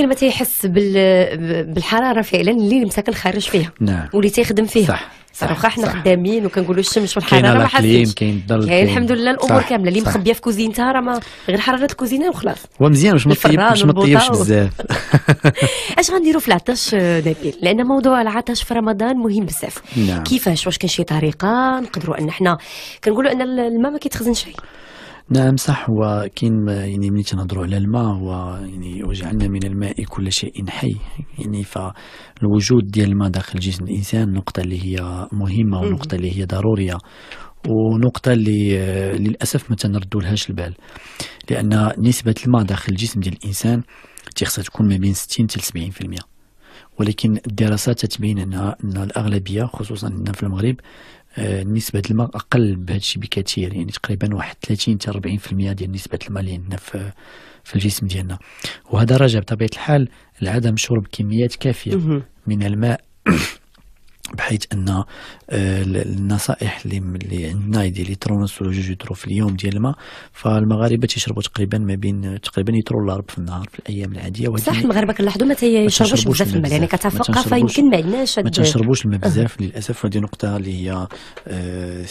كاين ما تيحس بالحراره فعلا اللي مساكن خارج فيها نعم واللي تيخدم فيها صح صح حنا خدامين وكنقولوا الشمس والحراره ما حاسينش كاين الظل يعني كاين الحمد لله الامور كامله اللي مخبيه في كوزينتها راه ما غير حراره الكوزينه وخلاص ومزيان باش واش ما طيبش ما تطيبش بزاف اش غنديروا في العطش نبيل لان موضوع العطش في رمضان مهم بزاف نعم. كيفاش واش كاين شي طريقه نقدروا ان حنا كنقولوا ان الماء ما كيتخزنش فيه نعم صح ما يعني ملي تنهضروا على الماء هو يعني وجعلنا من الماء كل شيء حي يعني فالوجود ديال الماء داخل جسم الانسان نقطه اللي هي مهمه ونقطه اللي هي ضروريه ونقطة اللي للأسف ما تنردولهاش البال لأن نسبة الماء داخل الجسم ديال الإنسان تيخصها تكون ما بين 60 حتى 70% ولكن الدراسات تتبين أن أن الأغلبية خصوصا هنا في المغرب آه، نسبة الماء أقل بهذا الشيء بكثير يعني تقريبا واحد 30 حتى 40% ديال نسبة الماء اللي عندنا في في الجسم ديالنا وهذا راجع بطبيعة الحال لعدم شرب كميات كافية من الماء بحيث ان آه، النصائح اللي اللي عندنا ديال لترونس ولا جوج يترو في اليوم ديال الماء فالمغاربه تيشربوا تقريبا ما بين تقريبا يترو ل في النهار في الايام العاديه ولكن صح المغاربه كنلاحظوا ما تيشربوش بزاف الماء يعني كثقافه يمكن ما عندناش ما تنشربوش الماء بزاف للاسف هذه نقطه اللي هي آه،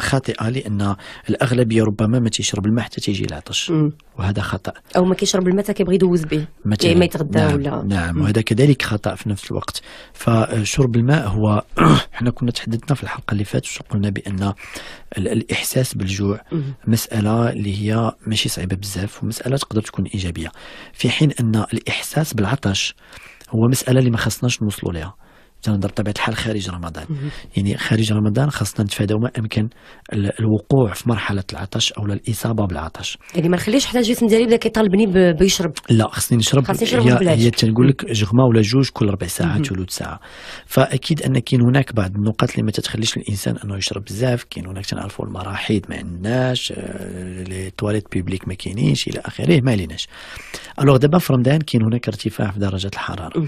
خاطئه لان الاغلبيه ربما ما تيشرب الماء حتى تيجي العطش وهذا خطا او ما كيشرب الماء حتى كيبغي يدوز به إيه، ما يتغدى نعم ولا نعم وهذا كذلك خطا في نفس الوقت فشرب الماء هو حنا كنا تحدثنا في الحلقه اللي فاتت وقلنا بان الاحساس بالجوع مساله اللي هي ماشي صعيبه بزاف ومساله تقدر تكون ايجابيه في حين ان الاحساس بالعطش هو مساله اللي ما خصناش نوصلوا ليها تنهضر بطبيعه الحال خارج رمضان يعني خارج رمضان خاصنا نتفاداو ما امكن الوقوع في مرحله العطش او الاصابه بالعطش يعني ما نخليش حتى الجسم ديالي بدا كيطالبني بيشرب لا خاصني نشرب خاصني نشرب هي, هي تنقول لك جغمه ولا جوج كل ربع ساعه ثلث ساعه فاكيد ان كاين هناك بعض النقاط اللي ما تتخليش الانسان انه يشرب بزاف كاين هناك تنعرفوا المراحيض ما عندناش آه، لي تواليت بيبليك ما كاينينش الى اخره ما عليناش الوغ دابا في رمضان كاين هناك ارتفاع في درجه الحراره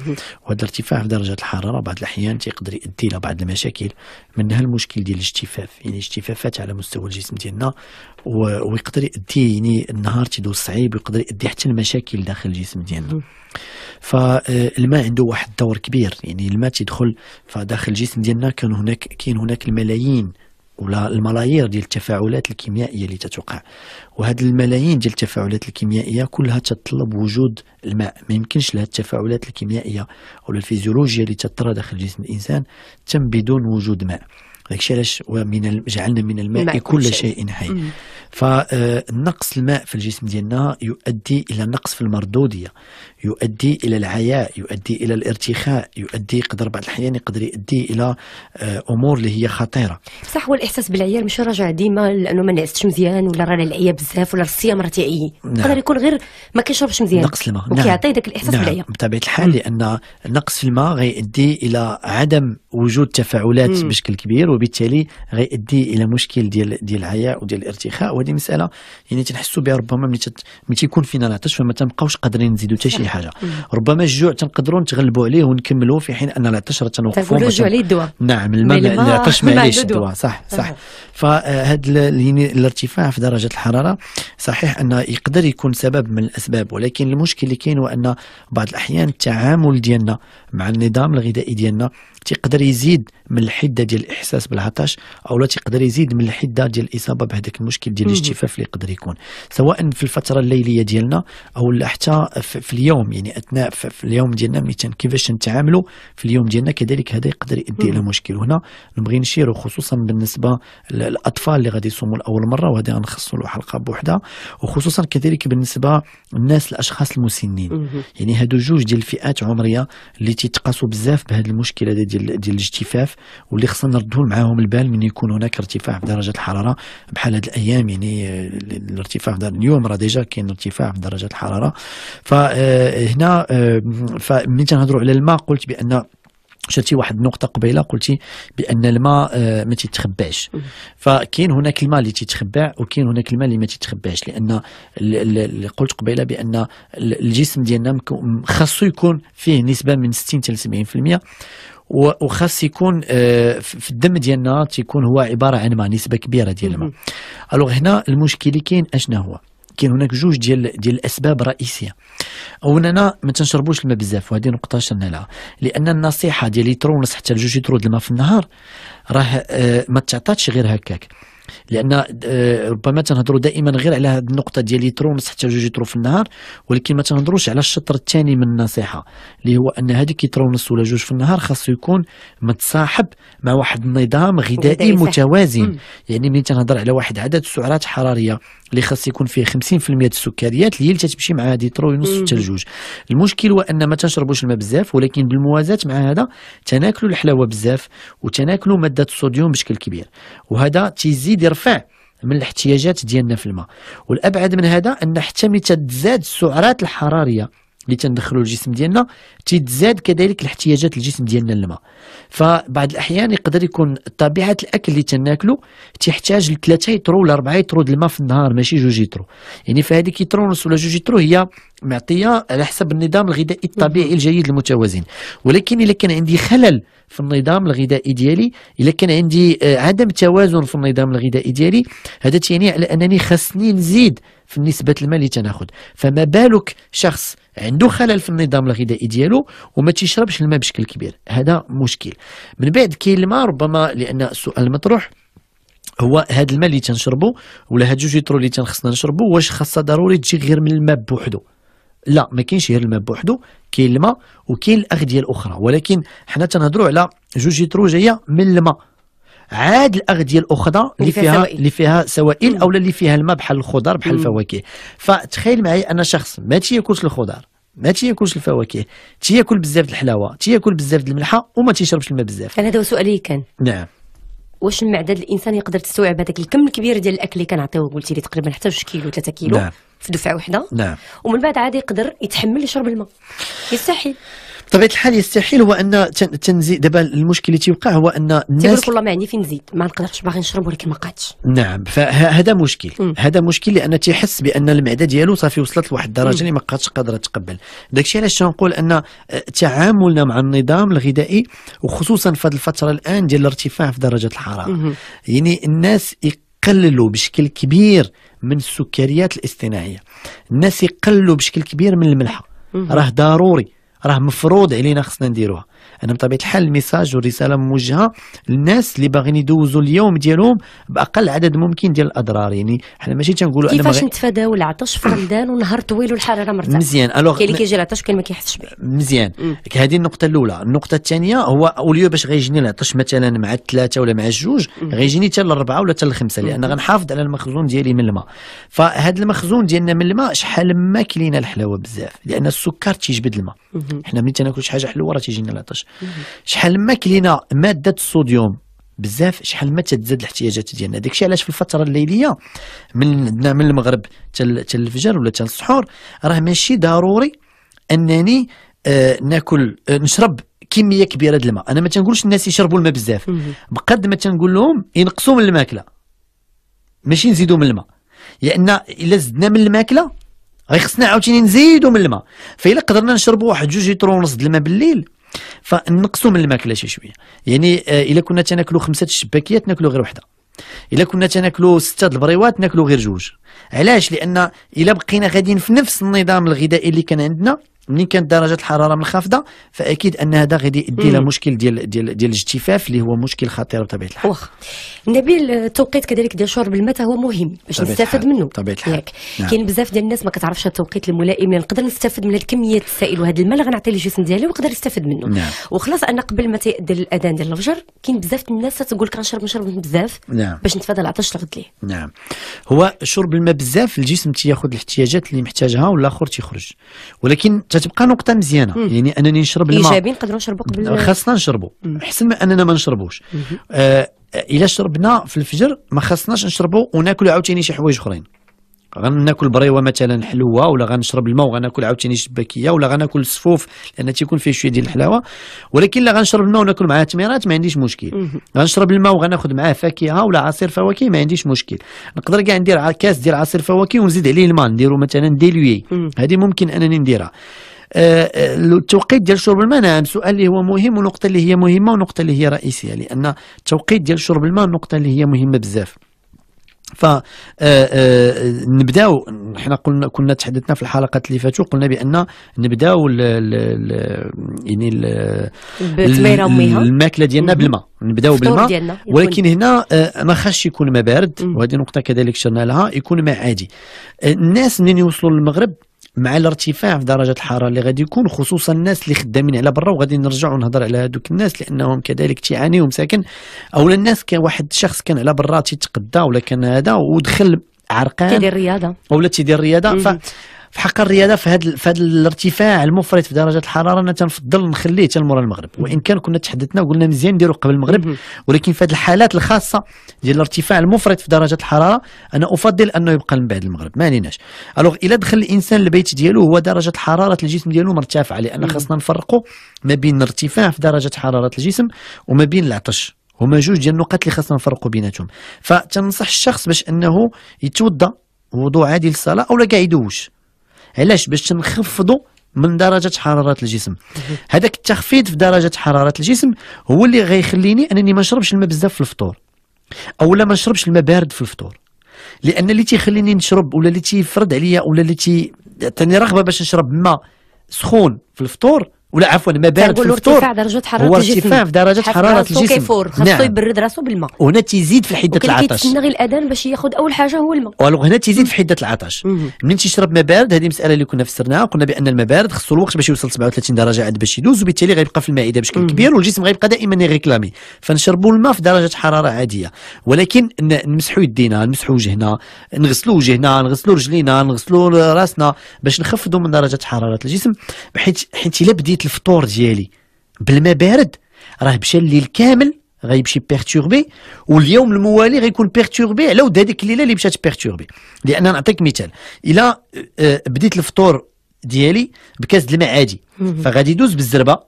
وهذا الارتفاع في درجه الحراره بعد بعض الاحيان تيقدر يؤدي الى بعض المشاكل منها المشكل ديال الاجتفاف يعني اجتفافات على مستوى الجسم ديالنا ويقدر يؤدي يعني النهار تيدوز صعيب ويقدر يؤدي حتى المشاكل داخل الجسم ديالنا فالماء آه، عنده واحد الدور كبير يعني الماء تيدخل فداخل الجسم ديالنا كان هناك كاين هناك الملايين ولا الملايير ديال التفاعلات الكيميائيه اللي تتوقع وهاد الملايين ديال التفاعلات الكيميائيه كلها تتطلب وجود الماء ما يمكنش لهاد التفاعلات الكيميائيه ولا الفيزيولوجيا اللي تطرى داخل جسم الانسان تم بدون وجود ماء لك علاش ومن جعلنا من الماء كل شيء, شيء حي فنقص آه، الماء في الجسم ديالنا يؤدي الى نقص في المردوديه يؤدي الى العياء يؤدي الى الارتخاء يؤدي قدر بعض الاحيان يقدر يؤدي الى آه، امور اللي هي خطيره صح هو الاحساس بالعياء ماشي راجع ديما لانه ما نعستش مزيان ولا رانا العياء بزاف ولا الصيام راه تيعي نعم. يقدر يكون غير ما كيشربش مزيان نقص الماء وكيعطي نعم. داك الاحساس نعم. بالعياء بطبيعه الحال لان نقص في الماء غيؤدي الى عدم وجود تفاعلات مم. بشكل كبير وبالتالي غيؤدي الى مشكل ديال ديال العياء وديال الارتخاء وهذه مساله يعني تنحسوا بها ربما ملي تيكون فينا العطش فما تنبقاوش قادرين نزيدوا حتى شي حاجه ربما الجوع تنقدروا نتغلبوا عليه ونكملوا في حين ان العطش راه تنوقفوا الجوع عليه الدواء نعم الماء العطش ما عليهش الدواء صح صح فهاد آه، يعني الارتفاع في درجه الحراره صحيح انه يقدر يكون سبب من الاسباب ولكن المشكل اللي كاين هو ان بعض الاحيان التعامل ديالنا مع النظام الغذائي ديالنا تيقدر يزيد من الحده ديال الاحساس خاص بالعطش او لا تيقدر يزيد من الحده ديال الاصابه بهذاك المشكل ديال الاجتفاف اللي يقدر يكون سواء في الفتره الليليه ديالنا او حتى في اليوم يعني اثناء في اليوم ديالنا مثلا كيفاش نتعاملوا في اليوم ديالنا كذلك هذا يقدر يؤدي الى مشكل هنا نبغي نشيروا خصوصا بالنسبه للاطفال اللي غادي يصوموا لاول مره وهذا غنخصصوا له حلقه بوحدها وخصوصا كذلك بالنسبه للناس الاشخاص المسنين يعني هادو جوج ديال الفئات عمريه اللي تيتقاسوا بزاف بهذه المشكله ديال ديال الاجتفاف واللي خصنا نردوه مع معاهم البال من يكون هناك ارتفاع في درجه الحراره بحال هذه الايام يعني آه، الارتفاع في اليوم راه ديجا كاين ارتفاع في درجه الحراره فهنا آه، آه، فمن تنهضروا على الماء قلت بان شفتي واحد النقطة قبيلة قلتي بأن الماء آه، ما تيتخباش فكاين هناك الماء اللي تيتخبع وكاين هناك الماء اللي ما تيتخباش لأن اللي قلت قبيلة بأن الجسم ديالنا خاصو يكون فيه نسبة من 60 حتى 70% وخاص يكون آه، في الدم ديالنا تيكون هو عبارة عن ما نسبة كبيرة ديال الماء ألوغ هنا المشكل اللي كاين أشنا هو كاين هناك جوج ديال ديال الاسباب رئيسيه اولا ما تنشربوش الماء بزاف وهذه نقطه شرنا لها لان النصيحه ديال لتر ونص حتى لجوج لتر الماء في النهار راه آه، ما تعطاتش غير هكاك لان آه، ربما تنهضروا دائما غير على هذه النقطه ديال لتر ونص حتى جوج لتر في النهار ولكن ما تنهضروش على الشطر الثاني من النصيحه اللي هو ان هذيك لتر ونص ولا جوج في النهار خاصو يكون متصاحب مع واحد النظام غذائي متوازن يعني ملي تنهضر على واحد عدد السعرات الحراريه اللي خاص يكون فيه 50% السكريات اللي هي اللي تتمشي مع هذه طرو ونص حتى لجوج المشكل هو ان ما تنشربوش الماء بزاف ولكن بالموازاه مع هذا تناكلوا الحلاوه بزاف وتناكلوا ماده الصوديوم بشكل كبير وهذا تيزيد يرفع من الاحتياجات ديالنا في الماء والابعد من هذا ان حتى ملي السعرات الحراريه اللي تندخلوا للجسم ديالنا تيتزاد كذلك الاحتياجات الجسم ديالنا للماء فبعض الاحيان يقدر يكون طبيعه الاكل اللي تناكلو تحتاج ل 3 لتر ولا 4 لتر ديال الماء في النهار ماشي 2 لتر يعني فهذيك لتر ونص ولا 2 لتر هي معطيه على حسب النظام الغذائي الطبيعي الجيد المتوازن ولكن الا كان عندي خلل في النظام الغذائي ديالي الا كان عندي آه، عدم توازن في النظام الغذائي ديالي هذا تيعني على انني خاصني نزيد في النسبة الماء اللي تناخذ فما بالك شخص عنده خلل في النظام الغذائي ديالو وما تيشربش الماء بشكل كبير هذا مشكل من بعد كاين الماء ربما لان السؤال المطروح هو هذا الماء اللي تنشربو ولا هاد جوج لتر اللي تنخصنا نشربو واش خاصها ضروري تجي غير من الماء بوحدو لا ما كاينش غير الماء بوحدو كاين الماء وكاين الاغذيه الاخرى ولكن حنا تنهضروا على جوج لتر جايه من الماء عاد الاغذيه الاخرى اللي فيها اللي فيها سوائل او اللي فيها الماء بحال الخضر بحال الفواكه فتخيل معي ان شخص ما تياكلش الخضر ما تياكلش الفواكه تياكل بزاف الحلاوه تياكل بزاف الملحه وما تيشربش الماء بزاف انا هذا سؤالي كان نعم واش معدل الانسان يقدر تستوعب هذاك الكم الكبير ديال الاكل اللي كنعطيوه قلتي لي تقريبا حتى 2 كيلو 3 كيلو نعم. في دفعه واحده نعم ومن بعد عاد يقدر يتحمل يشرب الماء يستحيل بطبيعه الحال يستحيل هو ان تنزيد دابا المشكل اللي تيوقع هو ان الناس لك والله ما عندي فين نزيد ما نقدرش باغي نشرب ولكن ما قادش نعم فهذا مشكل هذا مشكل لان تيحس بان المعده ديالو صافي وصلت لواحد الدرجه اللي ما قادش قادره تقبل داكشي علاش تنقول ان تعاملنا مع النظام الغذائي وخصوصا في هذه الفتره الان ديال الارتفاع في درجه الحراره يعني الناس يقللوا بشكل كبير من السكريات الاصطناعيه الناس يقللوا بشكل كبير من الملح راه ضروري راه مفروض علينا خصنا نديروها انا بطبيعه الحال الميساج والرساله موجهه للناس اللي باغيين يدوزوا اليوم ديالهم باقل عدد ممكن ديال الاضرار يعني حنا ماشي تنقولوا كيفاش نتفاداو العطش في رمضان ونهار طويل والحراره مرتفعه مزيان الوغ كاين اللي كيجي العطش وكاين ما كيحسش به مزيان هذه النقطه الاولى النقطه الثانيه هو اوليو باش غيجيني العطش مثلا مع الثلاثه ولا مع الجوج غيجيني حتى الاربعه ولا حتى الخمسه لان غنحافظ على المخزون ديالي من الماء فهاد المخزون ديالنا من الماء شحال ما كلينا الحلاوه بزاف لان السكر تيجبد الماء حنا ملي تناكلو شي حاجه حلوه راه تيجينا العطش شحال ما كلينا ماده الصوديوم بزاف شحال ما تتزاد الاحتياجات ديالنا داكشي علاش في الفتره الليليه من عندنا من المغرب حتى الفجر ولا حتى السحور راه ماشي ضروري انني آه ناكل آه نشرب كميه كبيره د الماء انا ما تنقولش الناس يشربوا الماء بزاف بقد ما تنقول لهم ينقصوا من الماكله ماشي نزيدوا من الماء لان الا زدنا من الماكله غيخصنا عاوتاني نزيدوا من الماء فإلا قدرنا نشربوا واحد جوج لتر ونص د الماء بالليل فنقصوا من الماكله شي شويه يعني آه، الا كنا تناكلوا خمسه الشباكيات ناكلوا غير وحده الا كنا تناكلوا سته البريوات ناكلوا غير جوج علاش لان الا بقينا غاديين في نفس النظام الغذائي اللي كان عندنا منين كانت درجه الحراره منخفضه فاكيد ان هذا غادي يؤدي الى مشكل ديال ديال ديال الاجتفاف اللي هو مشكل خطير بطبيعه الحال واخا نبيل التوقيت كذلك ديال شرب الماء هو مهم باش نستافد منه بطبيعه الحال ياك نعم. كاين بزاف ديال الناس ما كتعرفش التوقيت الملائم اللي يعني نقدر نستافد من الكميه السائل وهذا الماء اللي غنعطي للجسم ديالي ويقدر يستافد منه نعم. وخلاص انا قبل ما تيأذن الاذان ديال الفجر كاين بزاف ديال الناس تقول لك غنشرب نشرب بزاف نعم. باش نتفادى العطش الغد ليه نعم هو شرب الماء بزاف الجسم تياخذ الاحتياجات اللي محتاجها والاخر تيخرج ولكن تتبقى نقطه مزيانه مم. يعني انني نشرب الماء ايجابي نقدروا نشربوا قبل خاصنا نشربوا احسن من اننا ما نشربوش آه الا شربنا في الفجر ما خاصناش نشربوا وناكلوا عاوتاني شي حوايج اخرين غناكل بريوه مثلا حلوه ولا غنشرب الماء وغناكل عاوتاني شباكيه ولا غناكل الصفوف لان تيكون فيه شويه ديال الحلاوه ولكن لا غنشرب الماء وناكل معاه تميرات ما عنديش مشكل غنشرب الماء وغناخذ معاه فاكهه ولا عصير فواكه ما عنديش مشكل نقدر كاع ندير كاس ديال عصير فواكه ونزيد عليه الماء نديرو مثلا ديلوي هذه ممكن انني نديرها آه، آه، التوقيت ديال شرب الماء نعم سؤال اللي هو مهم ونقطه اللي هي مهمه ونقطه اللي هي رئيسيه لان التوقيت ديال شرب الماء نقطه اللي هي مهمه بزاف ف آه، آه، نبداو حنا قلنا كنا تحدثنا في الحلقات اللي فاتوا قلنا بان نبداو ال ال يعني الماكله ديالنا بالماء نبداو بالماء ولكن هنا آه، ما خاصش يكون ما بارد وهذه نقطه كذلك شرنا لها يكون ما عادي الناس منين يوصلوا للمغرب مع الارتفاع في درجه الحراره اللي غادي يكون خصوصا الناس اللي خدامين على برا وغادي نرجع ونهضر على هذوك الناس لانهم كذلك تيعانيو مساكن اولا الناس كواحد واحد كان على برا تيتقدى ولا كان هذا ودخل عرقان تيدير رياضه ولا تيدير رياضه في حق الرياضه في هذا في هذا الارتفاع المفرط في درجه الحراره انا تنفضل نخليه تنمر المغرب وان كان كنا تحدثنا وقلنا مزيان نديرو قبل المغرب ولكن في هذه الحالات الخاصه ديال الارتفاع المفرط في درجه الحراره انا افضل انه يبقى من بعد المغرب ما عليناش الوغ الا دخل الانسان البيت ديالو هو درجه حراره الجسم ديالو مرتفعه لان خاصنا نفرقوا ما بين الارتفاع في درجه حراره الجسم وما بين العطش هما جوج ديال النقط اللي خاصنا نفرقوا بيناتهم فتنصح الشخص باش انه يتوضا وضوء عادي للصلاه اولا كاع يدوش علاش باش نخفضوا من درجه حراره الجسم هذاك التخفيض في درجه حراره الجسم هو اللي غيخليني انني ما نشربش الماء بزاف في الفطور اولا ما نشربش الماء بارد في الفطور لان اللي تيخليني نشرب ولا اللي تيفرض عليا ولا اللي تيعطيني رغبه باش نشرب ماء سخون في الفطور ولا عفوا ما بارد في الفطور ارتفاع درجه حراره هو ارتفاع في درجه حراره الجسم كيفور خاصو نعم. يبرد راسو بالماء وهنا تزيد في حده العطش كيتسنى غير الاذان باش ياخذ اول حاجه هو الماء والو هنا تزيد في حده العطش منين تيشرب ما بارد هذه المساله اللي كنا فسرناها قلنا بان الماء بارد خصو الوقت باش يوصل 37 درجه عاد باش يدوز وبالتالي غيبقى في المعده بشكل كبير والجسم غيبقى دائما يغيكلامي فنشربوا الماء في درجه حراره عاديه ولكن نمسحوا يدينا نمسحوا وجهنا نغسلوا وجهنا نغسلوا رجلينا نغسلوا راسنا باش نخفضوا من درجه حراره الجسم حيت حيت الا بديت لقيت الفطور ديالي بالماء بارد راه مشى الليل كامل غيمشي بيرتوربي واليوم الموالي غيكون بيرتوربي على ود هذيك الليله اللي مشات بيرتوربي لان نعطيك مثال الا آه، آه، بديت الفطور ديالي بكاس الماء عادي فغادي يدوز بالزربه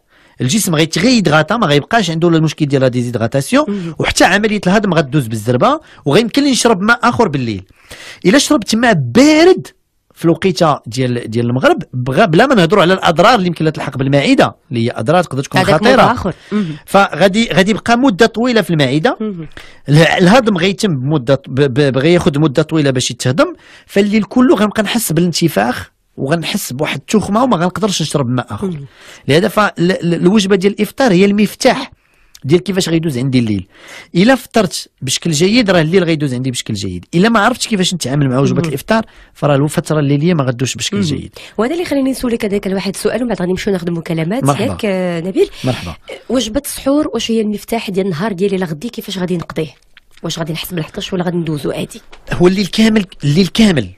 الجسم غيتغيدغاطا ما غيبقاش عنده المشكل ديال لا ديزيدغاتاسيون وحتى عمليه الهضم غدوز بالزربه وغيمكن لي نشرب ماء اخر بالليل الا شربت ماء بارد في الوقيته ديال ديال المغرب بلا ما نهضروا على الاضرار اللي يمكن تلحق بالمعده اللي هي اضرار تقدر تكون خطيره فغادي غادي يبقى مده طويله في المعده الهضم غيتم بمده غياخذ مده طويله باش يتهضم فالليل كله غنبقى نحس بالانتفاخ وغنحس بواحد التخمه وما غنقدرش نشرب ماء اخر لهذا فالوجبه ديال الافطار هي المفتاح ديال كيفاش غيدوز عندي الليل الا فطرت بشكل جيد راه الليل غيدوز عندي بشكل جيد الا ما عرفتش كيفاش نتعامل مع وجبه الافطار فراه الفتره الليليه ما غدوش بشكل جيد وهذا اللي خليني نسولك هذاك الواحد السؤال ومن بعد غادي نمشيو ناخذ مكالمات ياك آه، نبيل مرحبا آه، وجبه السحور واش هي المفتاح ديال النهار ديالي لا غدي كيفاش غادي نقضيه واش غادي نحسب بالعطش ولا غادي ندوزو عادي هو الليل كامل الليل كامل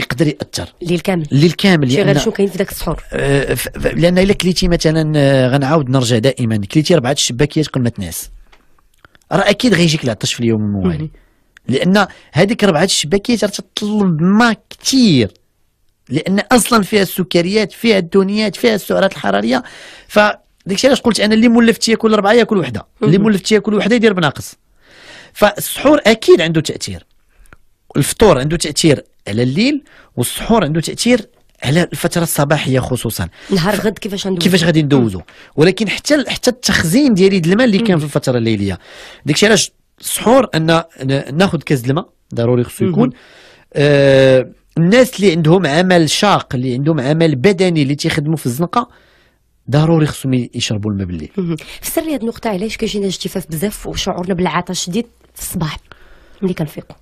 يقدر ياثر الليل كامل الليل كامل شي غير شنو كاين في ذاك السحور آه لان الا كليتي مثلا آه، غنعاود نرجع دائما كليتي ربعه الشباكيات قبل ما تنعس راه اكيد غيجيك العطش في اليوم الموالي لان هذيك ربعه الشباكيات تطلب ما كثير لان اصلا فيها السكريات فيها الدهنيات فيها السعرات الحراريه ف داكشي علاش قلت انا اللي مولفت ياكل ربعه ياكل وحده اللي مولفت ياكل وحده يدير بناقص فالسحور اكيد عنده تاثير الفطور عنده تاثير على الليل والسحور عنده تاثير على الفتره الصباحيه خصوصا نهار غد كيفاش غندوزو كيفاش غادي ندوزو ولكن حتى حتى التخزين ديال يد الماء اللي كان في الفتره الليليه داكشي علاش السحور ان ناخذ كاس الماء ضروري خصو يكون آه الناس اللي عندهم عمل شاق اللي عندهم عمل بدني اللي تيخدموا في الزنقه ضروري خصهم يشربوا الماء بالليل فسر لي هذه النقطه علاش كيجينا اجتفاف بزاف وشعورنا بالعطش شديد في الصباح ملي كنفيقوا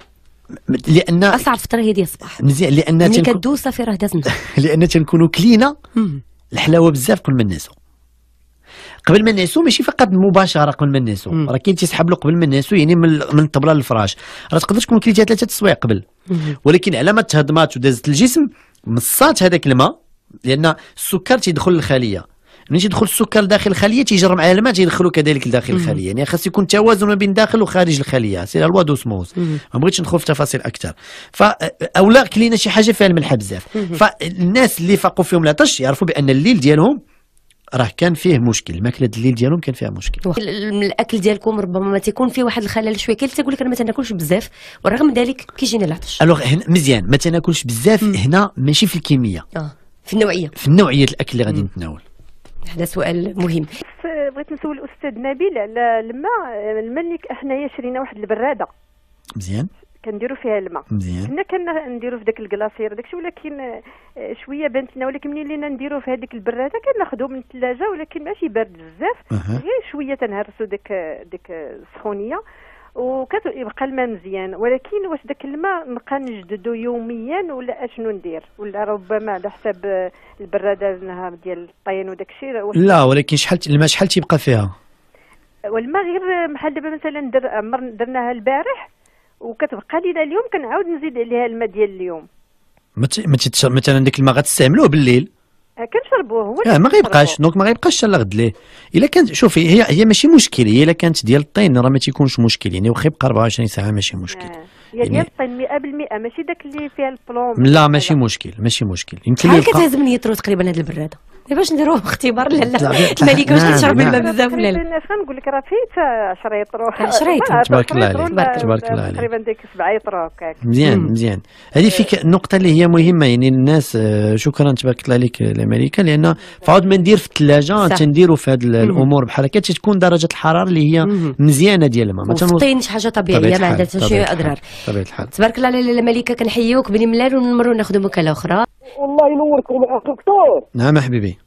لان اصعب فتره هي ديال الصباح مزيان لان ملي تنكون... كدوز صافي راه دازنا لان تنكونوا كلينا الحلاوه بزاف قبل ما نعسوا قبل ما نعسوا ماشي فقط مباشره قبل ما نعسوا راه كاين تيسحب له قبل ما نعسوا يعني من من الطبله للفراش راه تقدر تكون كليتها ثلاثه السوايع قبل ولكن على ما تهضمات ودازت الجسم مصات هذاك الماء لان السكر تيدخل للخليه ملي تيدخل السكر داخل الخليه تيجر مع الماء تيدخلو كذلك لداخل الخليه يعني خاص يكون توازن ما بين داخل وخارج الخليه سير الوا دوسموز ما بغيتش ندخل في تفاصيل اكثر فا اولا كلينا شي حاجه فيها الملح بزاف فالناس اللي فاقوا فيهم العطش يعرفوا بان الليل ديالهم راه كان فيه مشكل ماكله الليل ديالهم كان فيها مشكل الاكل ديالكم ربما ما تيكون فيه واحد الخلل شويه كاين تيقول لك انا ما تناكلش بزاف ورغم ذلك كيجيني العطش الوغ هنا مزيان ما تناكلش بزاف هنا ماشي في الكميه آه. في النوعيه في النوعيه الاكل اللي غادي نتناول هذا سؤال مهم بغيت نسول الاستاذ نبيل على الماء الملك حنايا شرينا واحد البراده مزيان كنديروا فيها الماء مزيان كنا كنديروا في داك الكلاصير داكشي ولكن آه، شويه بانت لنا ولكن ملي لينا نديروا في هذيك البراده كناخذوا من الثلاجه ولكن ماشي بارد بزاف غير شويه تنهرسوا داك داك السخونيه وكتبقى الماء مزيان ولكن واش داك الماء نبقى نجددو يوميا ولا اشنو ندير ولا ربما على حساب البراده النهار ديال الطين وداك الشيء لا ولكن شحال الماء شحال تيبقى فيها والماء غير بحال دابا مثلا در درناها البارح وكتبقى لينا اليوم كنعاود نزيد عليها الماء ديال اليوم مثلا ديك الماء غتستعملوه بالليل آه، كنشربوه هو اه ما غيبقاش دونك ما غيبقاش حتى لغد ليه الا كانت شوفي هي هي ماشي مشكل هي الا كانت ديال الطين راه ما تيكونش مشكل يعني واخا يبقى 24 ساعه ماشي مشكل آه. هي ديال الطين 100% ماشي داك اللي فيها البلوم لا ماشي مشكل ماشي مشكل يمكن لي كتهز من يترو تقريبا هاد البراده باش نديرو اختبار لا لا الملكه واش كتشرب الماء بزاف ولا لا شنو نقول لك راه فيه 10 يترو 10 يترو تبارك الله عليك تبارك تبارك الله عليك تقريبا ديك 7 يترو هكاك مزيان مزيان هذه فيك النقطه اللي هي مهمه يعني الناس آه، شكرا تبارك الله عليك الملكه لان فعاد ما ندير في الثلاجه تنديروا في هذه الامور بحال هكا تتكون درجه الحراره اللي هي مزيانه ديال الماء ما تنطينش حاجه طبيعيه ما عندها حتى شي اضرار بطبيعه الحال تبارك الله لاله مليكه كنحيوك بني ملال ونمروا ناخذوا مكاله اخرى والله ينوركم دكتور نعم حبيبي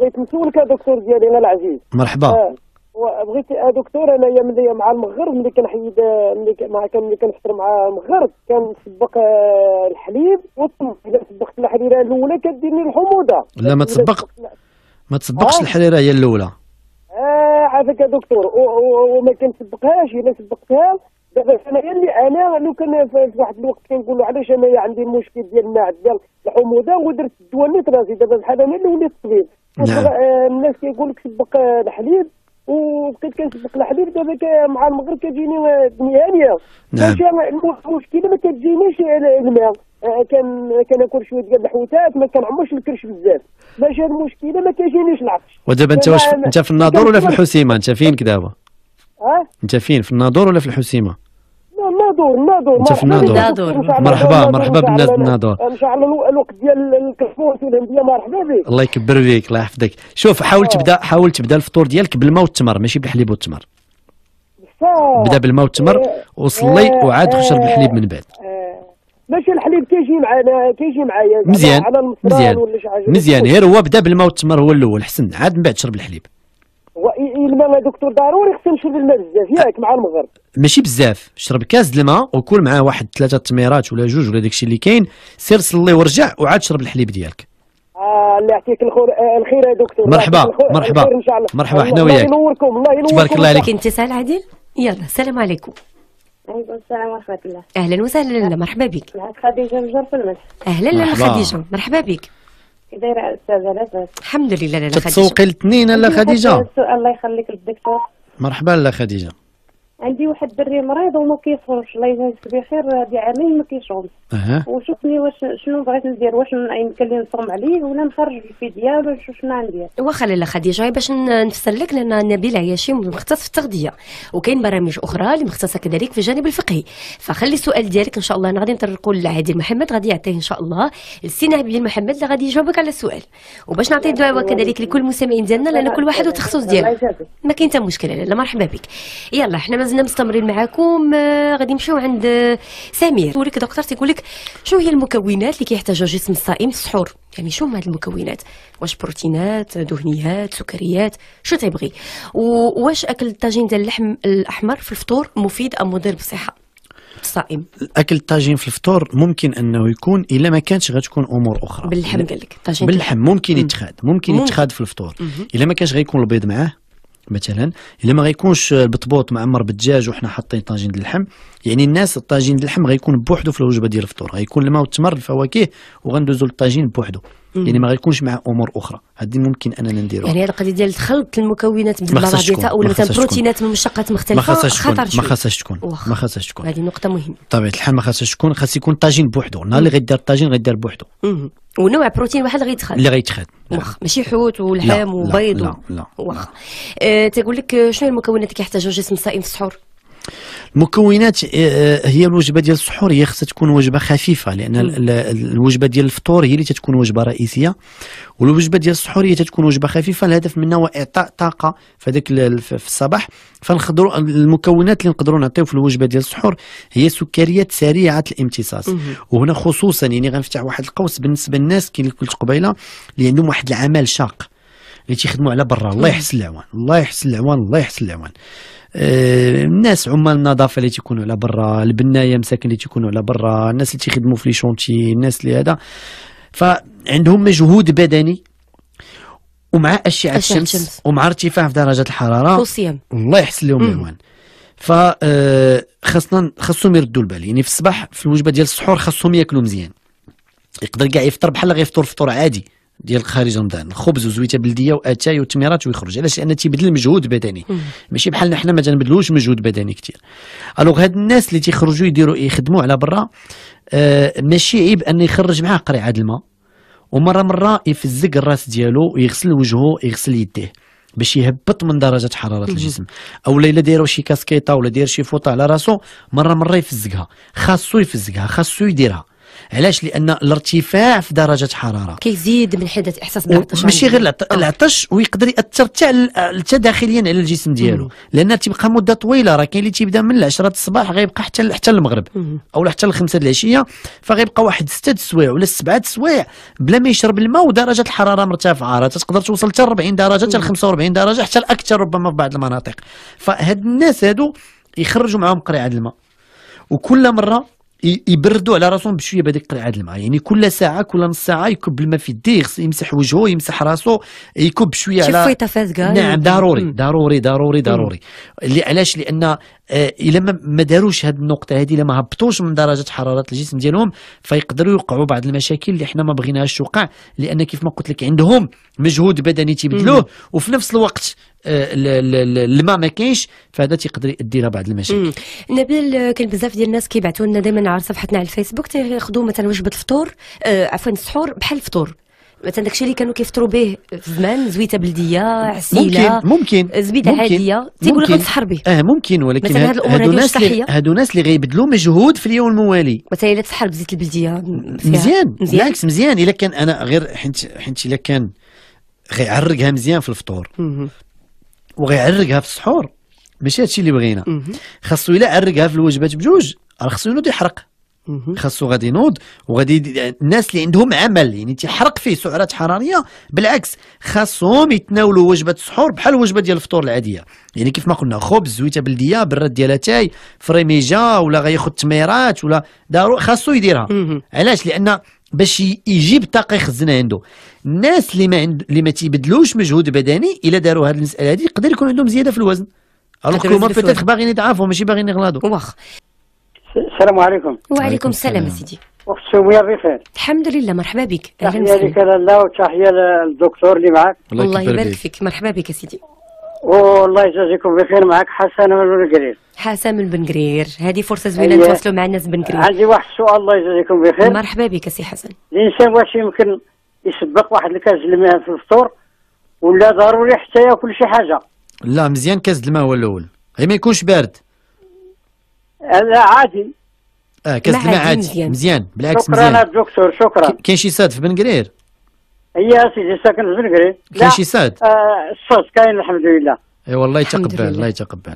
بغيت نسولك دكتور ديالي انا العزيز مرحبا آه. بغيت آه، دكتور انايا ملي مع المغرب ملي كنحيد ملي مع ملي كنفطر مع المغرب كنسبق آه، الحليب والطم اذا سبقت الحريره الاولى كديرني الحموضه لا ما تسبق ما تسبقش آه. الحريره هي الاولى اه عافاك يا دكتور وما كنسبقهاش الا سبقتها دابا انا اللي انا لو كان في واحد الوقت كنقول علاش انايا عندي مشكل ديال المعده الحموضه ودرت الدواء اللي دابا بحال انا اللي وليت طبيب نعم. آه، الناس كيقول لك سبق آه، الحليب وبقيت كنسبق الحليب دابا مع المغرب كتجيني آه، ميانيه نعم المشكله ما كتجينيش الماء كان كناكل شويه ديال الحوتات ما كنعمرش الكرش بزاف باش المشكله ما كيجينيش العطش ودابا انت واش انت في الناظور ولا في الحسيمه انت فين كدابا؟ ها؟ انت فين في الناظور ولا في الحسيمه؟ نادور نادور مرحبا نادور مرحبا مرحبا بالناس نادور ان شاء الله الوقت ديال الكفوت والهنديه مرحبا بك الله يكبر بك الله يحفظك شوف حاول آه. تبدا حاول تبدا الفطور ديالك بالماء والتمر ماشي بالحليب والتمر بدا بالماء والتمر آه. وصلي آه. وعاد خشر بالحليب من بعد ماشي الحليب كيجي معنا كيجي معايا مزيان مزيان مزيان غير هو بدا بالماء والتمر هو الاول حسن عاد من بعد شرب الحليب الماء يا دكتور ضروري خصني نشرب الماء بزاف ياك مع المغرب ماشي بزاف شرب كاس الماء وكل معاه واحد ثلاثه تميرات ولا جوج ولا داكشي اللي كاين سير صلي وارجع وعاد شرب الحليب ديالك آه، الله يعطيك الخير آه، الخير يا دكتور مرحبا مرحبا مرحبا حنا وياك الله ينوركم الله ينوركم تبارك الله عليك اتصال عادل يلا السلام عليكم وعليكم السلام ورحمه الله اهلا وسهلا لاله مرحبا بك معك خديجه من جرف اهلا لاله خديجه مرحبا بك دايره استاذه لاباس الحمد لله لاله خديجه تسوقي الاثنين لا خديجه الله يخليك للدكتور مرحبا لا خديجه عندي واحد الدري مريض وما كيصومش الله يجازيك بخير هادي عامين ما كيصومش وشوفني واش شنو بغيت ندير واش يمكن لي نصوم عليه ولا نخرج الفديه ولا نشوف شنو غندير واخا لالا خديجه غير باش نفسر لك لان نبيل عياشي مختص في التغذيه وكاين برامج اخرى اللي مختصه كذلك في الجانب الفقهي فخلي السؤال ديالك ان شاء الله انا غادي نطرقوا لعادي محمد غادي يعطيه ان شاء الله السي نبيل محمد اللي غادي يجاوبك على السؤال وباش نعطي الدعوه كذلك لكل المستمعين ديالنا لان كل واحد وتخصص ديالو ما كاين حتى مشكله لاله مرحبا بك يلا حنا مازلنا مستمرين معاكم آه، غادي نمشيو عند آه، سمير ولك دكتور تيقول لك شنو هي المكونات اللي كيحتاجها الجسم الصائم السحور يعني شنو هما هاد المكونات واش بروتينات دهنيات سكريات شو تيبغي وواش اكل الطاجين ديال اللحم الاحمر في الفطور مفيد ام مضر بالصحه الصائم الاكل الطاجين في الفطور ممكن انه يكون الا ما كانش غتكون امور اخرى باللحم قال لك باللحم ممكن يتخاد ممكن, ممكن. يتخاد في الفطور الا ما كانش غيكون البيض معاه مثلا الا ما غيكونش البطبوط معمر بالدجاج وحنا حاطين طاجين ديال اللحم يعني الناس الطاجين ديال اللحم غيكون بوحدو في الوجبه ديال الفطور غيكون الماء والتمر الفواكه وغندوزو للطاجين بوحدو يعني ما غيكونش مع امور اخرى هذه ممكن اننا نديروها يعني هذه القضيه ديال خلط المكونات من بعضها او بروتينات من مشقات مختلفه ما خاصهاش تكون ما خاصهاش تكون ما خاصهاش تكون هذه نقطه مهمه بطبيعه الحال ما خاصهاش تكون خاص يكون طاجين بوحدو النهار اللي غيدير الطاجين غيدير بوحدو ونوع بروتين واحد اللي غيتخاد اللي غيتخاد واخا ماشي حوت ولحم وبيض لا لا, لا, لا. واخا أه تيقول لك شنو المكونات اللي كيحتاجها الجسم الصائم في السحور المكونات آه، آه، هي الوجبه ديال السحور هي خصها تكون وجبه خفيفه لان الوجبه ديال الفطور هي اللي تتكون وجبه رئيسيه والوجبه ديال السحور هي تتكون وجبه خفيفه الهدف منها هو اعطاء طاقه في هذاك في الصباح فنقدروا المكونات اللي نقدروا نعطيو في الوجبه ديال السحور هي سكريات سريعه الامتصاص وهنا خصوصا يعني غنفتح واحد القوس بالنسبه للناس كاين قلت قبيله اللي عندهم واحد العمل شاق اللي تيخدموا على برا الله يحسن العوان الله يحسن العوان الله يحسن العوان الناس عمال النظافه اللي تيكونوا على برا البنايه مساكن اللي تيكونوا على برا الناس اللي تيخدموا في لي شونتي الناس اللي هذا فعندهم مجهود بدني ومع اشعه الشمس, الشمس ومع ارتفاع في درجه الحراره والصيام الله يحسن لهم الوان ف آه، خاصنا خاصهم يردوا البال يعني في الصباح في الوجبه ديال السحور خاصهم ياكلوا مزيان يقدر كاع يفطر بحال غيفطر فطور عادي ديال خارج رمضان الخبز وزويته بلديه واتاي والتميرات ويخرج علاش لان تيبذل مجهود بدني ماشي بحالنا حنا ما تنبذلوش مجهود بدني كثير الوغ هاد الناس اللي تيخرجوا يديروا يخدموا على برا آه ماشي عيب انه يخرج معاه قريعه الماء ومره مره يفزق الراس ديالو ويغسل وجهه يغسل يديه باش يهبط من درجه حراره الجسم اولا الا داير شي كاسكيطه ولا داير شي فوطه على راسو مره مره يفزقها خاصو يفزقها خاصو يديرها علاش لان الارتفاع في درجه حراره كيزيد من حده احساس بالعطش ماشي غير العطش آه. ويقدر ياثر حتى داخليا على الجسم ديالو لان تبقى مده طويله راه كاين اللي تيبدا من 10 الصباح غيبقى حتى حتى المغرب او حتى الخمسة العشيه فغيبقى واحد ستة السوايع ولا سبعة السوايع بلا ما يشرب الماء ودرجه الحراره مرتفعه راه تقدر توصل حتى 40 درجه حتى 45 درجه حتى الاكثر ربما في بعض المناطق فهاد الناس هادو يخرجوا معاهم قريعه الماء وكل مره يبردوا على راسهم بشويه بهذيك قرعه الماء يعني كل ساعه كل نص ساعه يكب الماء في يديه يمسح وجهه يمسح راسه يكب شويه على شفيطه فازقه نعم ضروري ضروري ضروري ضروري علاش لان آه، الا ما داروش هذه النقطه هذه الا ما هبطوش من درجه حراره الجسم ديالهم فيقدروا يوقعوا بعض المشاكل اللي حنا ما بغيناهاش توقع لان كيف ما قلت لك عندهم مجهود بدني تيبدلوه وفي نفس الوقت آه، الماء ما كاينش فهذا تيقدر يؤدي لبعض المشاكل نبيل كان بزاف ديال الناس كيبعثوا لنا دائما على صفحتنا على الفيسبوك تاخذوا مثلا وجبه الفطور آه، عفوا السحور بحال الفطور مثلا داكشي اللي كانوا كيفطروا به زمان زويته بلديه عسيله ممكن ممكن زبيده ممكن عاديه تيقول لك غنسحر به اه ممكن ولكن مثلا هاد الامور هادو ناس هادو ناس اللي غيبدلوا مجهود في اليوم الموالي مثلا الا تسحر بزيت البلديه مزيان بالعكس مزيان الا كان انا غير حيت حيت الا كان غيعرقها مزيان في الفطور وغيعرقها في السحور ماشي هادشي اللي بغينا خاصو الا عرقها في الوجبات بجوج راه خصو ينوض يحرق خاصو غادي ينوض وغادي الناس اللي عندهم عمل يعني تيحرق فيه سعرات حراريه بالعكس خاصهم يتناولوا وجبه السحور بحال الوجبه ديال الفطور العاديه يعني كيف ما قلنا خبز زويته بلديه براد ديال تاي فريميجا ولا غياخذ تميرات ولا دارو خاصو يديرها علاش لان باش يجيب الطاقه يخزنها عنده الناس اللي ما عند اللي ما تيبدلوش مجهود بدني الا داروا هذه المساله هذه يقدر يكون عندهم زياده في الوزن الوغ هما بيتيت باغيين يضعفوا ماشي باغيين يغلاضوا واخ السلام عليكم وعليكم السلام سيدي اختي سميه بخير الحمد لله مرحبا بك تحيه لك لاله وتحيه للدكتور اللي معك الله, يبارك فيك مرحبا بك يا سيدي والله يجازيكم بخير معك حسن من بنقرير حسن من بنقرير هذه فرصه زوينه أيه. نتواصلوا مع الناس بنقرير عندي واحد السؤال الله يجازيكم بخير مرحبا بك سي حسن الانسان واش يمكن يسبق واحد الكاس الماء في الفطور ولا ضروري حتى ياكل شي حاجه لا مزيان كاس الماء هو الاول غير إيه، ما يكونش بارد لا عادي اه كاس الماء عادي مزيان مزيان. بالعكس شكرا مزيان شكرا دكتور شكرا كاين شي صاد في بن هي سيدي ساكن في بن كاين شي صاد الصاد آه كاين الحمد لله اي والله يتقبل الله يتقبل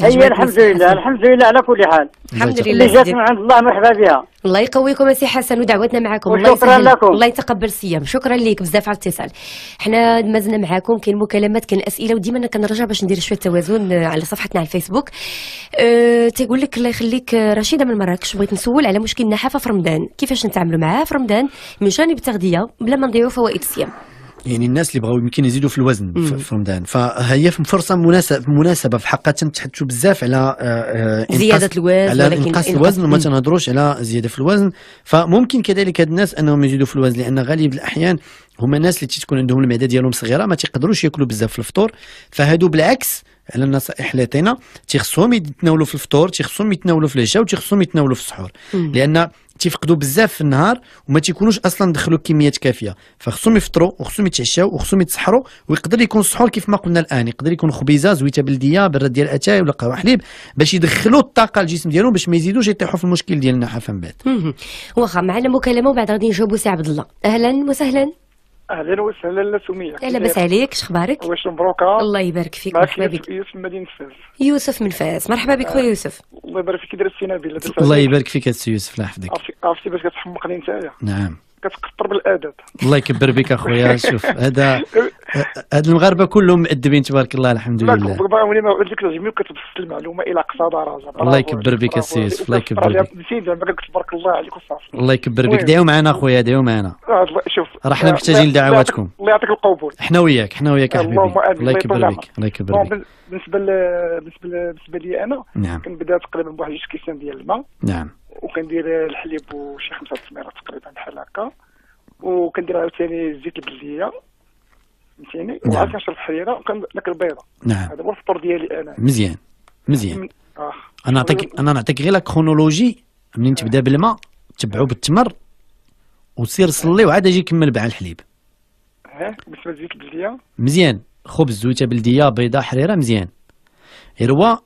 هي الحمد لله الحمد لله على كل حال الحمد لله اللي جات من عند الله مرحبا بها الله يقويكم اسي حسن ودعوتنا معكم الله الله لكم الله يتقبل الصيام شكرا ليك بزاف على الاتصال حنا مازلنا معاكم كاين مكالمات كاين اسئله وديما كنرجع باش ندير شويه توازن آه، على صفحتنا على الفيسبوك أه تيقول لك الله يخليك آه، رشيده من مراكش بغيت نسول على مشكل النحافه في رمضان كيفاش نتعاملوا معاه في رمضان من جانب التغذيه بلا ما نضيعوا فوائد الصيام يعني الناس اللي بغاو يمكن يزيدوا في الوزن في رمضان فهي فرصه مناسبه مناسبه في حقها تنتحدثوا بزاف على آه، آه، زياده الوزن على انقاص الوزن وما تنهضروش على زياده في الوزن فممكن كذلك هاد الناس انهم يزيدوا في الوزن لان غالب الاحيان هما الناس اللي تكون عندهم المعده ديالهم صغيره ما تيقدروش ياكلوا بزاف في الفطور فهادو بالعكس على النصائح اللي عطينا تيخصهم يتناولوا في الفطور تيخصهم يتناولوا في العشاء وتيخصهم يتناولوا في السحور لان تيفقدوا بزاف في النهار وما تيكونوش اصلا دخلوا كميات كافيه فخصهم يفطروا وخصهم يتعشاو وخصهم يتسحروا ويقدر يكون السحور كيف ما قلنا الان يقدر يكون خبيزه زويته بلديه براد ديال اتاي ولا قهوه حليب باش يدخلوا الطاقه للجسم ديالهم باش ما يزيدوش يطيحوا في المشكل ديال النحافه من بعد واخا معنا مكالمه وبعد غادي نجاوبوا سي عبد الله اهلا وسهلا اهلا وسهلا لسمية سميه لا لاباس عليك شخبارك واش مبروكه الله يبارك فيك مرحبا بك يوسف من مدينه فاس يوسف من فاس مرحبا بك خويا يوسف الله يبارك فيك درت في نبيل الله يبارك فيك السي يوسف الله يحفظك عرفتي باش كتحمقني نتايا نعم كتكثر بالادب الله يكبر بك اخويا شوف هذا هاد المغاربه كلهم مؤدبين تبارك الله الحمد لله لا باغي ما قلت لك الجميع كتبسط المعلومه الى اقصى درجه الله يكبر بك يوسف الله يكبر بك نسيت زعما تبارك الله عليك وصافي الله يكبر بك دعوا معنا اخويا دعوا معنا آه، شوف راه حنا محتاجين آه، لدعواتكم الله يعطيك القبول حنا وياك حنا وياك حبيبي الله يكبر بك الله يكبر نعم، بك بالنسبه بالنسبه بالنسبه لي انا نعم. كنبدا تقريبا بواحد جوج كيسان ديال الماء نعم وكندير الحليب وشي خمسة تسميرات تقريبا بحال هكا وكندير عاوتاني الزيت البلديه فهمتيني نعم. وعاد كنشرب الحريره وكناكل بيضه نعم هذا هو الفطور ديالي انا مزيان مزيان آه. انا نعطيك انا نعطيك غير لا كرونولوجي منين آه. تبدا بالماء تبعو بالتمر وسير صلي وعاد اجي كمل بعد الحليب ها بالنسبه للزيت البلديه مزيان خبز زويته بلديه بيضه حريره مزيان غير هو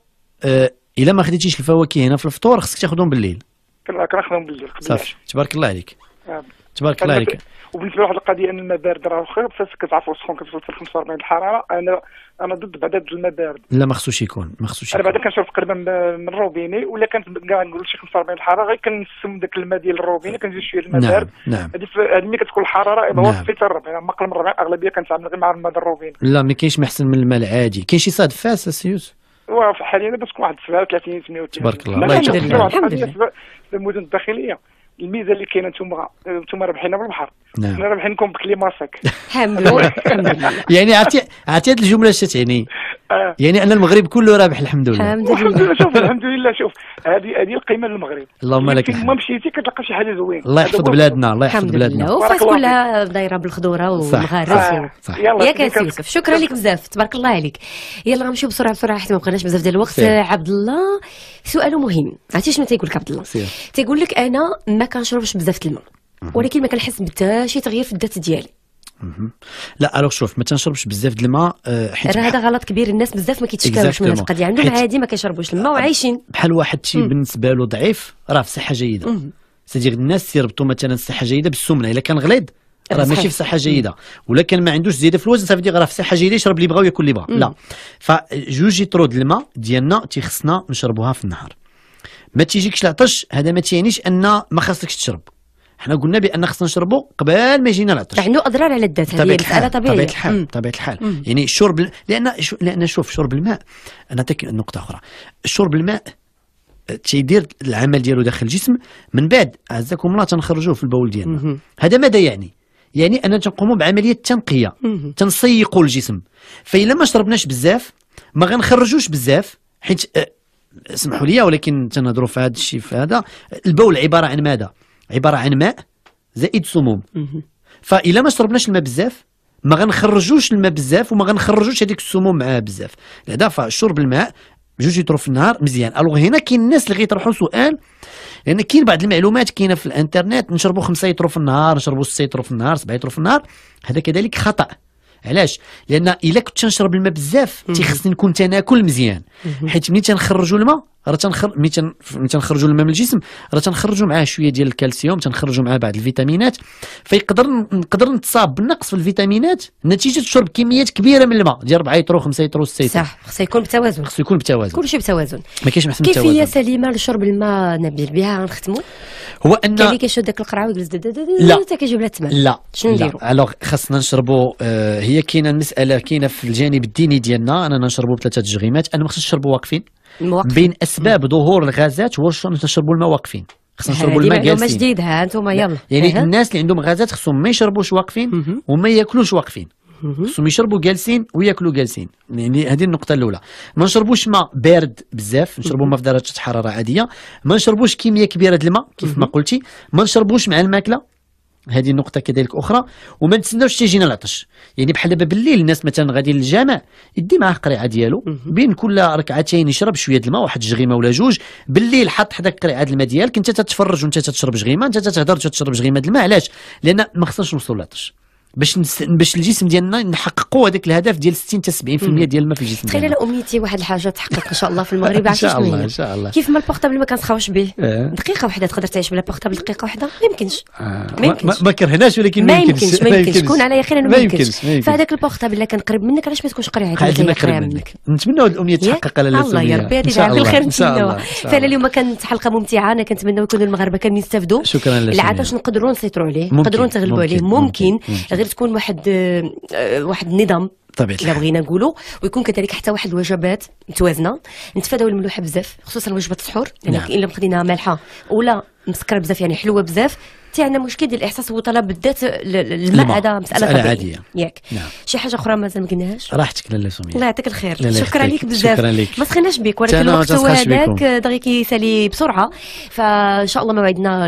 آه، الا ما خديتيش الفواكه هنا في الفطور خصك تاخذهم بالليل كناخذهم بزاف صافي تبارك الله عليك آه. تبارك الله عليك وبالنسبه لواحد القضيه ان بارد راه واخا فاش كتعرفوا السخون كتوصل 45 الحراره انا انا ضد بعدا الماء المبارد لا ما خصوش يكون ما خصوش انا بعدا كنشرب تقريبا من الروبيني ولا كانت كاع شي 45 الحراره غير كنسم داك الماء ديال الروبيني كنزيد شويه الماء نعم، بارد نعم هذه نعم. ملي كتكون الحراره هو نعم. في الربع يعني اقل من الربع اغلبيه كنتعامل غير مع الماء الروبيني لا ما كاينش محسن من الماء العادي كاين شي صاد فاس سيوس وحاليا باش تكون واحد 37 38 تبارك الله الله يجزيك الحمد لله المدن الداخليه الميزه اللي كاينه انتم انتم ربحينا بالبحر نعم حنا ربحينكم بكليماسك الحمد لله يعني عرفتي عرفتي هذه الجمله اش تعني؟ آه. يعني ان المغرب كله رابح الحمد لله الحمد لله شوف الحمد لله شوف هذه هذه القيمه للمغرب اللهم لك الحمد ما مشيتي كتلقى شي حاجه زوينه الله يحفظ بلادنا الله يحفظ بلادنا وفاس كلها دايره بالخضوره والمغارس ياك سيلكف شكرا لك بزاف تبارك الله عليك يلا غنمشيو بسرعه بسرعه حيت ما بقيناش بزاف ديال الوقت عبد الله سؤال مهم عرفتي شنو تيقول لك عبد الله تيقول لك انا ما كنشربش بزاف الماء ولكن ما كنحس بتا شي تغيير في الذات ديالي لا الوغ شوف ما تنشربش بزاف د الماء آه، حيت راه هذا غلط كبير الناس بزاف ما كيتشكاوش من هذه القضيه عندهم عادي ما كيشربوش الماء آه، وعايشين بحال واحد شي بالنسبه له ضعيف راه في صحه جيده سيدي الناس يربطوا مثلا الصحه جيده بالسمنه الا كان غليظ راه ماشي في صحه جيده ولكن ما عندوش زياده في الوزن صافي راه في صحه جيده يشرب اللي بغا وياكل اللي بغا لا فجوج ديال الماء ديالنا تيخصنا نشربوها في النهار ما تيجيكش العطش هذا ما تيعنيش ان ما خاصكش تشرب حنا قلنا بان خصنا نشربوا قبل ما يجينا العطش عنده اضرار على الذات هذه مساله طبيعيه طبيعه الحال طبيعه الحال مم. يعني شرب لان لان شوف شرب الماء نعطيك نقطه اخرى شرب الماء آه، تيدير العمل ديالو داخل الجسم من بعد عزكم الله تنخرجوه في البول ديالنا هذا ماذا يعني يعني اننا تنقوموا بعمليه تنقيه تنسيقوا الجسم فاذا ما شربناش بزاف ما غنخرجوش بزاف حيت آه، اسمحوا لي ولكن تنهضروا في هذا الشيء في هذا البول عباره عن ماذا عباره عن ماء زائد سموم فإلا ما شربناش الماء بزاف ما غنخرجوش الماء بزاف وما غنخرجوش هذيك السموم معاه بزاف لهذا فشرب الماء جوج يطرو في النهار مزيان الوغ هنا كاين الناس اللي غيطرحوا سؤال لان كاين بعض المعلومات كاينه في الانترنت نشربوا خمسه يطرو في النهار نشربوا سته يطرو في النهار سبعه يطرو في النهار هذا كذلك خطا علاش لان الا كنت تنشرب الماء بزاف تيخصني نكون تناكل مزيان حيت ملي تنخرجوا الماء راه تنخرج ملي تن... تنخرجوا الماء من الجسم راه تنخرجوا معاه شويه ديال الكالسيوم تنخرجوا معاه بعض الفيتامينات فيقدر نقدر نتصاب بالنقص في الفيتامينات نتيجه شرب كميات كبيره من الماء ديال 4 لتر 5 لتر 6 لتر صح خصو يكون بتوازن خصو يكون بتوازن كلشي بتوازن ما كاينش احسن التوازن كيفيه سليمه لشرب الماء نبيل بها غنختموا هو ان كاين اللي كيشد داك القرعه ويجلس لا حتى كيجيب لها الثمن لا شنو نديروا الوغ خاصنا نشربوا آه، هي كاينه المساله كاينه في الجانب الديني ديالنا اننا نشربوا بثلاثه تجغيمات انا ما خصناش نشربوا واقفين بين اسباب ظهور الغازات هو نشربوا الماء واقفين خصنا نشربوا الماء جالسين جديد ها انتم يلا يعني هي. الناس اللي عندهم غازات خصهم ما يشربوش واقفين وما ياكلوش واقفين خصهم يشربوا جالسين وياكلوا جالسين يعني هذه النقطه الاولى ما نشربوش ماء بارد بزاف نشربوا ماء في درجه حراره عاديه ما نشربوش كميه كبيره الماء كيف ما قلتي ما نشربوش مع الماكله هذه نقطة كذلك أخرى وما نتسناوش تيجينا العطش يعني بحال دابا بالليل الناس مثلا غادي للجامع يدي معاه القريعة ديالو بين كل ركعتين يشرب شوية الماء واحد الجغيمة ولا جوج بالليل حط حداك القريعة د الماء ديالك أنت تتفرج وأنت تتشرب جغيمة أنت تتهضر وتتشرب جغيمة د الماء علاش؟ لأن ما خصناش نوصلوا للعطش باش نس... باش الجسم ديالنا نحققوا هذاك الهدف ديال 60 حتى 70% ديال الماء في الجسم تخيل انا امنيتي واحد الحاجه تحقق ان شاء الله في المغرب ان شاء الله ان شاء الله كيف ما البورتابل ما كنسخاوش به إيه. دقيقه واحده تقدر تعيش بلا بورتابل دقيقه واحده ما يمكنش آه، ما يمكنش ما كرهناش ولكن ما يمكنش ما يمكنش شكون على يقين انه ما يمكنش فهذاك البورتابل اللي كان قريب منك علاش ما تكونش قريب ما قريب منك نتمنى هذه الامنيه تحقق لاله الله يا ربي هذه جعل شاء الله فعلا اليوم كانت حلقه ممتعه انا كنتمنى يكونوا المغاربه كانوا يستافدوا شكرا العاده واش نقدروا نسيطروا عليه نقدروا نتغلبوا عليه ممكن غير تكون واحد آه، واحد النظام طبيعي الا بغينا نقولوا ويكون كذلك حتى واحد الوجبات متوازنه نتفاداو الملوحه بزاف خصوصا وجبه السحور لان يعني نعم. الا مخدينا مالحه ولا مسكره بزاف يعني حلوه بزاف تي عندنا مشكل ديال الاحساس وطلب بالذات الماء هذا مساله عاديه ياك نعم. شي حاجه اخرى مازال ما قلناهاش راحتك لاله سميه الله يعطيك الخير شكرا لك بزاف شكرا لك ما سخيناش بك ولكن الوقت هو هذاك دغيا كيسالي بسرعه فان شاء الله موعدنا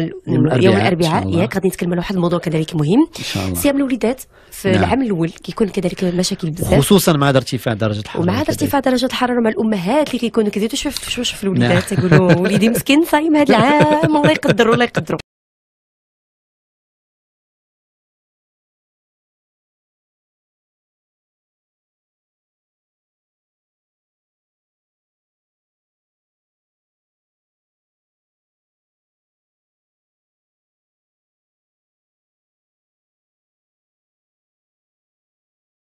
يوم الاربعاء ياك غادي نتكلم على واحد الموضوع كذلك مهم ان شاء الله صيام الوليدات في نعم. العام الاول كيكون كذلك مشاكل بزاف خصوصا مع ارتفاع درجه الحراره ومع ارتفاع درجه الحراره مع الامهات اللي كيكونوا كيزيدوا شوف شوف الوليدات نعم. يقولوا وليدي مسكين صايم هذا العام الله يقدر الله يقدروا